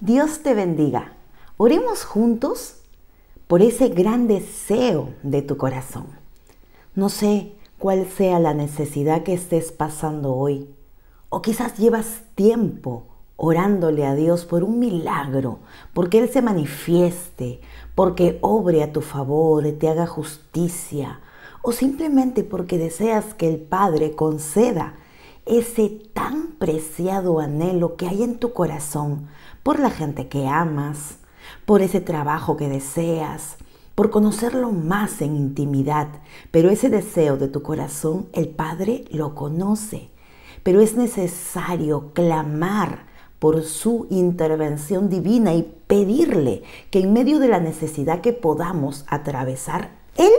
Dios te bendiga. Oremos juntos por ese gran deseo de tu corazón. No sé cuál sea la necesidad que estés pasando hoy, o quizás llevas tiempo orándole a Dios por un milagro, porque Él se manifieste, porque obre a tu favor, y te haga justicia, o simplemente porque deseas que el Padre conceda ese tan preciado anhelo que hay en tu corazón por la gente que amas, por ese trabajo que deseas, por conocerlo más en intimidad. Pero ese deseo de tu corazón, el Padre lo conoce. Pero es necesario clamar por su intervención divina y pedirle que en medio de la necesidad que podamos atravesar, Él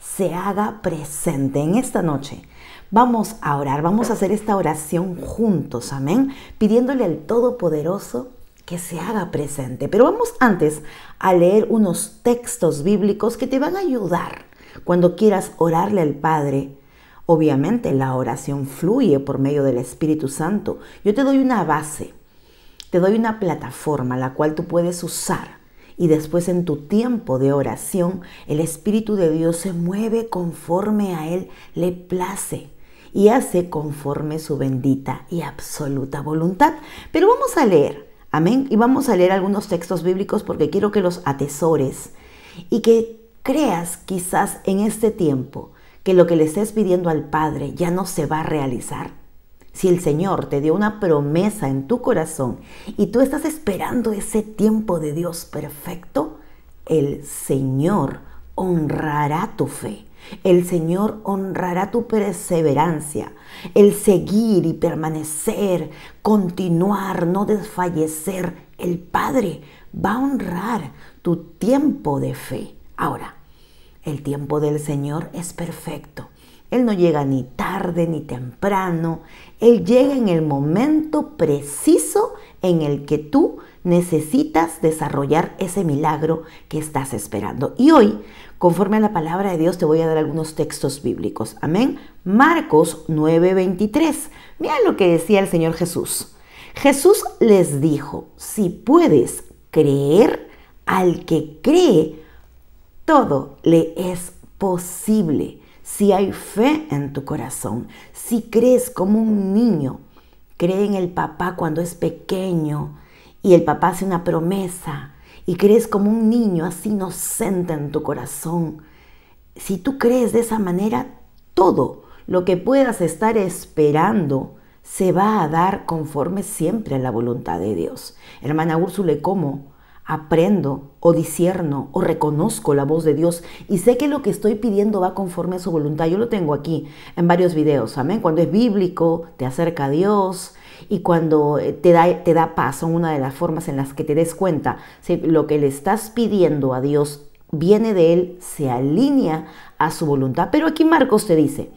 se haga presente en esta noche. Vamos a orar, vamos a hacer esta oración juntos, amén, pidiéndole al Todopoderoso que se haga presente. Pero vamos antes a leer unos textos bíblicos que te van a ayudar cuando quieras orarle al Padre. Obviamente la oración fluye por medio del Espíritu Santo. Yo te doy una base, te doy una plataforma la cual tú puedes usar y después en tu tiempo de oración, el Espíritu de Dios se mueve conforme a Él le place y hace conforme su bendita y absoluta voluntad. Pero vamos a leer, amén, y vamos a leer algunos textos bíblicos porque quiero que los atesores y que creas quizás en este tiempo que lo que le estés pidiendo al Padre ya no se va a realizar si el Señor te dio una promesa en tu corazón y tú estás esperando ese tiempo de Dios perfecto, el Señor honrará tu fe. El Señor honrará tu perseverancia, el seguir y permanecer, continuar, no desfallecer. El Padre va a honrar tu tiempo de fe. Ahora, el tiempo del Señor es perfecto él no llega ni tarde ni temprano. Él llega en el momento preciso en el que tú necesitas desarrollar ese milagro que estás esperando. Y hoy, conforme a la palabra de Dios, te voy a dar algunos textos bíblicos. Amén. Marcos 9:23. Mira lo que decía el Señor Jesús. Jesús les dijo, si puedes creer al que cree, todo le es posible si hay fe en tu corazón, si crees como un niño, cree en el papá cuando es pequeño y el papá hace una promesa y crees como un niño así inocente en tu corazón. Si tú crees de esa manera, todo lo que puedas estar esperando se va a dar conforme siempre a la voluntad de Dios. Hermana Úrsula, ¿cómo? aprendo o disierno o reconozco la voz de Dios y sé que lo que estoy pidiendo va conforme a su voluntad. Yo lo tengo aquí en varios videos, amén. Cuando es bíblico, te acerca a Dios y cuando eh, te da, te da paz, una de las formas en las que te des cuenta si lo que le estás pidiendo a Dios viene de Él, se alinea a su voluntad. Pero aquí Marcos te dice,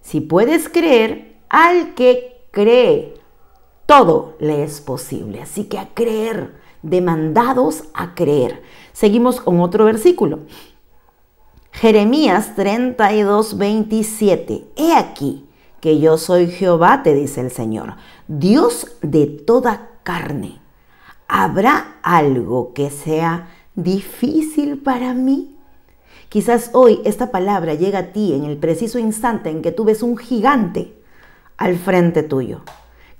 si puedes creer al que cree, todo le es posible. Así que a creer demandados a creer. Seguimos con otro versículo. Jeremías 32, 27. He aquí que yo soy Jehová, te dice el Señor, Dios de toda carne. ¿Habrá algo que sea difícil para mí? Quizás hoy esta palabra llega a ti en el preciso instante en que tú ves un gigante al frente tuyo,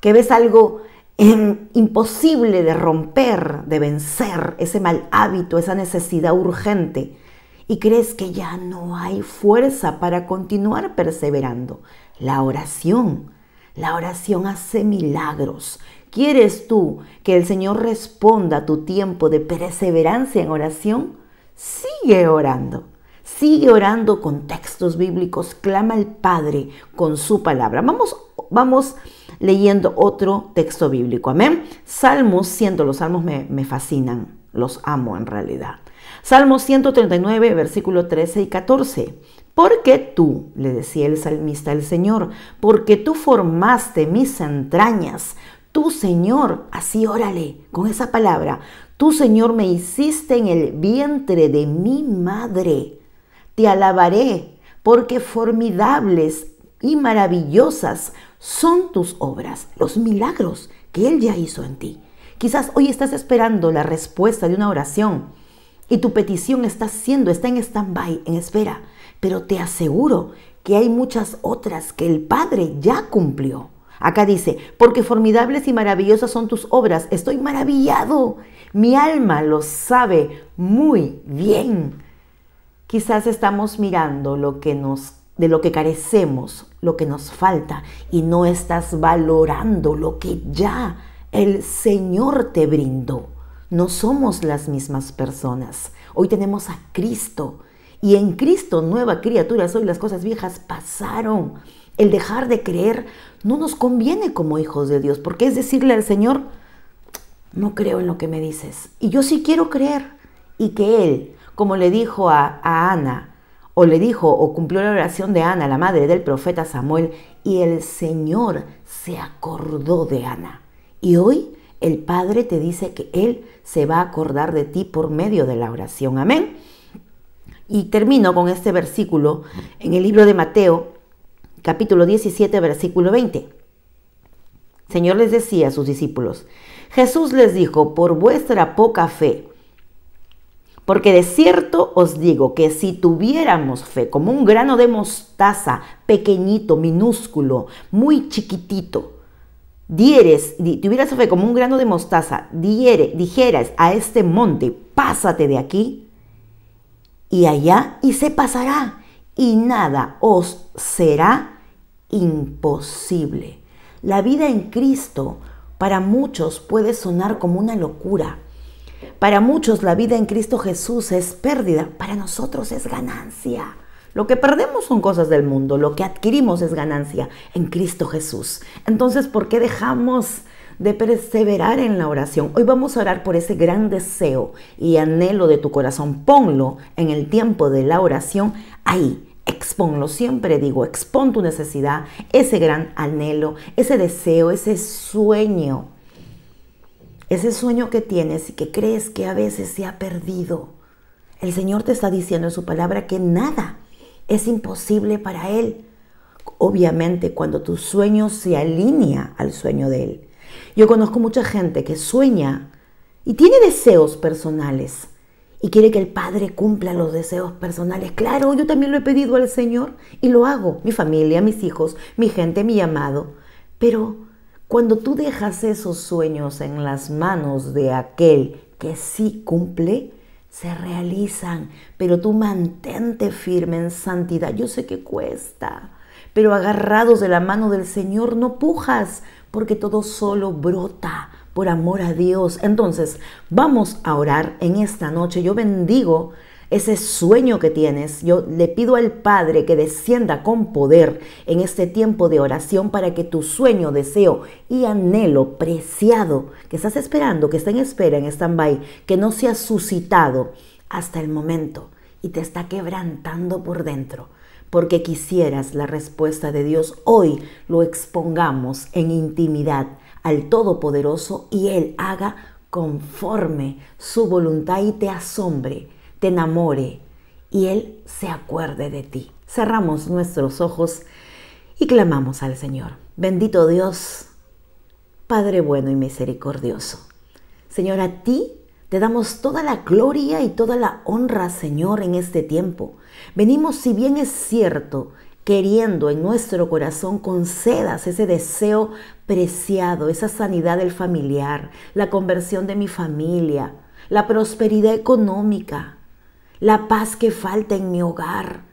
que ves algo imposible de romper, de vencer ese mal hábito, esa necesidad urgente, y crees que ya no hay fuerza para continuar perseverando. La oración, la oración hace milagros. ¿Quieres tú que el Señor responda a tu tiempo de perseverancia en oración? Sigue orando. Sigue orando con textos bíblicos, clama al Padre con su palabra. Vamos, vamos leyendo otro texto bíblico, amén. Salmos, siendo los salmos me, fascinan, los amo en realidad. Salmos 139, versículo 13 y 14. Porque tú, le decía el salmista al Señor, porque tú formaste mis entrañas, tu Señor, así órale con esa palabra, tu Señor me hiciste en el vientre de mi madre te alabaré, porque formidables y maravillosas son tus obras, los milagros que Él ya hizo en ti. Quizás hoy estás esperando la respuesta de una oración y tu petición está siendo, está en stand-by, en espera, pero te aseguro que hay muchas otras que el Padre ya cumplió. Acá dice, porque formidables y maravillosas son tus obras, estoy maravillado, mi alma lo sabe muy bien. Quizás estamos mirando lo que nos de lo que carecemos, lo que nos falta y no estás valorando lo que ya el Señor te brindó. No somos las mismas personas. Hoy tenemos a Cristo y en Cristo nueva criatura soy, las cosas viejas pasaron. El dejar de creer no nos conviene como hijos de Dios, porque es decirle al Señor, no creo en lo que me dices. Y yo sí quiero creer y que Él como le dijo a, Ana, o le dijo o cumplió la oración de Ana, la madre del profeta Samuel, y el Señor se acordó de Ana. Y hoy el Padre te dice que Él se va a acordar de ti por medio de la oración. Amén. Y termino con este versículo en el libro de Mateo, capítulo 17, versículo 20. Señor les decía a sus discípulos, Jesús les dijo, por vuestra poca fe, porque de cierto os digo que si tuviéramos fe como un grano de mostaza, pequeñito, minúsculo, muy chiquitito, tuvieras fe como un grano de mostaza, diere, dijeras a este monte, pásate de aquí y allá, y se pasará, y nada os será imposible. La vida en Cristo para muchos puede sonar como una locura, para muchos la vida en Cristo Jesús es pérdida, para nosotros es ganancia. Lo que perdemos son cosas del mundo, lo que adquirimos es ganancia en Cristo Jesús. Entonces, ¿por qué dejamos de perseverar en la oración? Hoy vamos a orar por ese gran deseo y anhelo de tu corazón. Ponlo en el tiempo de la oración ahí. Exponlo, siempre digo, expon tu necesidad, ese gran anhelo, ese deseo, ese sueño ese sueño que tienes y que crees que a veces se ha perdido. El Señor te está diciendo en su palabra que nada es imposible para Él. Obviamente cuando tu sueño se alinea al sueño de Él. Yo conozco mucha gente que sueña y tiene deseos personales y quiere que el Padre cumpla los deseos personales. Claro, yo también lo he pedido al Señor y lo hago. Mi familia, mis hijos, mi gente, mi llamado. Pero cuando tú dejas esos sueños en las manos de aquel que sí cumple, se realizan, pero tú mantente firme en santidad. Yo sé que cuesta, pero agarrados de la mano del Señor no pujas, porque todo solo brota por amor a Dios. Entonces, vamos a orar en esta noche. Yo bendigo ese sueño que tienes. Yo le pido al Padre que descienda con poder en este tiempo de oración para que tu sueño, deseo y anhelo preciado que estás esperando, que está en espera, en stand-by, que no se ha suscitado hasta el momento y te está quebrantando por dentro porque quisieras la respuesta de Dios, hoy lo expongamos en intimidad al Todopoderoso y Él haga conforme su voluntad y te asombre te enamore y Él se acuerde de ti. Cerramos nuestros ojos y clamamos al Señor. Bendito Dios, Padre bueno y misericordioso. Señor, a ti te damos toda la gloria y toda la honra, Señor, en este tiempo. Venimos, si bien es cierto, queriendo en nuestro corazón concedas ese deseo preciado, esa sanidad del familiar, la conversión de mi familia, la prosperidad económica, la paz que falta en mi hogar,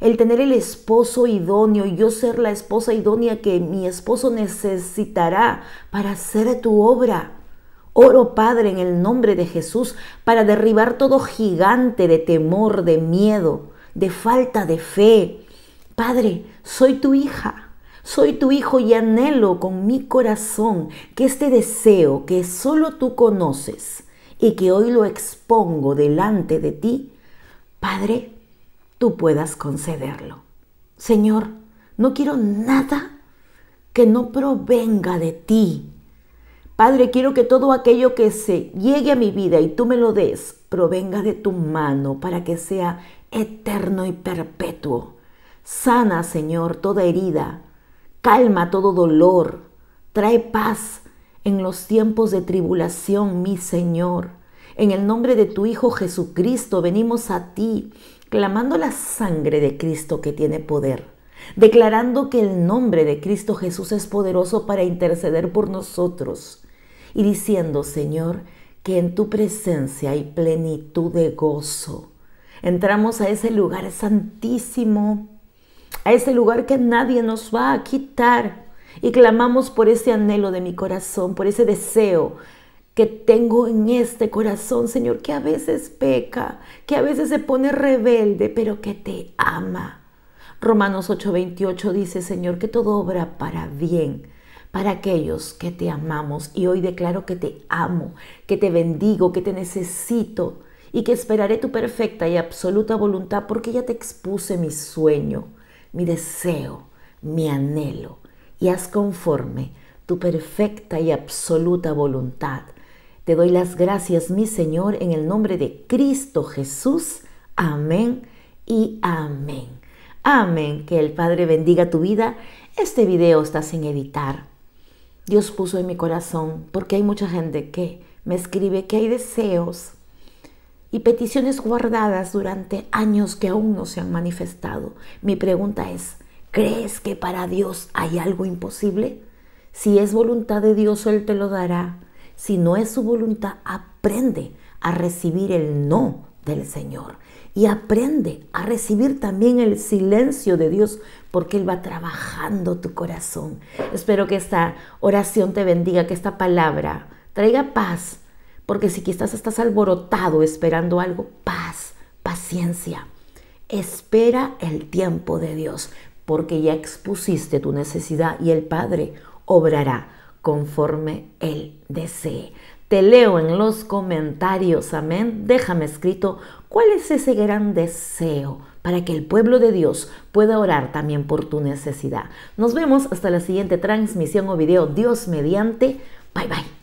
el tener el esposo idóneo y yo ser la esposa idónea que mi esposo necesitará para hacer tu obra. Oro, Padre, en el nombre de Jesús, para derribar todo gigante de temor, de miedo, de falta de fe. Padre, soy tu hija, soy tu hijo y anhelo con mi corazón que este deseo que solo tú conoces y que hoy lo expongo delante de ti, Padre, tú puedas concederlo. Señor, no quiero nada que no provenga de ti. Padre, quiero que todo aquello que se llegue a mi vida y tú me lo des, provenga de tu mano para que sea eterno y perpetuo. Sana, Señor, toda herida, calma todo dolor, trae paz en los tiempos de tribulación, mi Señor. En el nombre de tu Hijo Jesucristo venimos a ti, clamando la sangre de Cristo que tiene poder, declarando que el nombre de Cristo Jesús es poderoso para interceder por nosotros y diciendo, Señor, que en tu presencia hay plenitud de gozo. Entramos a ese lugar santísimo, a ese lugar que nadie nos va a quitar. Y clamamos por ese anhelo de mi corazón, por ese deseo que tengo en este corazón, Señor, que a veces peca, que a veces se pone rebelde, pero que te ama. Romanos 8:28 dice, Señor, que todo obra para bien, para aquellos que te amamos. Y hoy declaro que te amo, que te bendigo, que te necesito y que esperaré tu perfecta y absoluta voluntad porque ya te expuse mi sueño, mi deseo, mi anhelo. Y haz conforme tu perfecta y absoluta voluntad te doy las gracias, mi Señor, en el nombre de Cristo Jesús. Amén y amén. Amén. Que el Padre bendiga tu vida. Este video está sin editar. Dios puso en mi corazón, porque hay mucha gente que me escribe que hay deseos y peticiones guardadas durante años que aún no se han manifestado. Mi pregunta es, ¿crees que para Dios hay algo imposible? Si es voluntad de Dios, Él te lo dará. Si no es su voluntad, aprende a recibir el no del Señor. Y aprende a recibir también el silencio de Dios porque Él va trabajando tu corazón. Espero que esta oración te bendiga, que esta palabra traiga paz. Porque si quizás estás alborotado esperando algo, paz, paciencia. Espera el tiempo de Dios porque ya expusiste tu necesidad y el Padre obrará conforme Él desee. Te leo en los comentarios, amén. Déjame escrito cuál es ese gran deseo para que el pueblo de Dios pueda orar también por tu necesidad. Nos vemos hasta la siguiente transmisión o video. Dios mediante. Bye bye.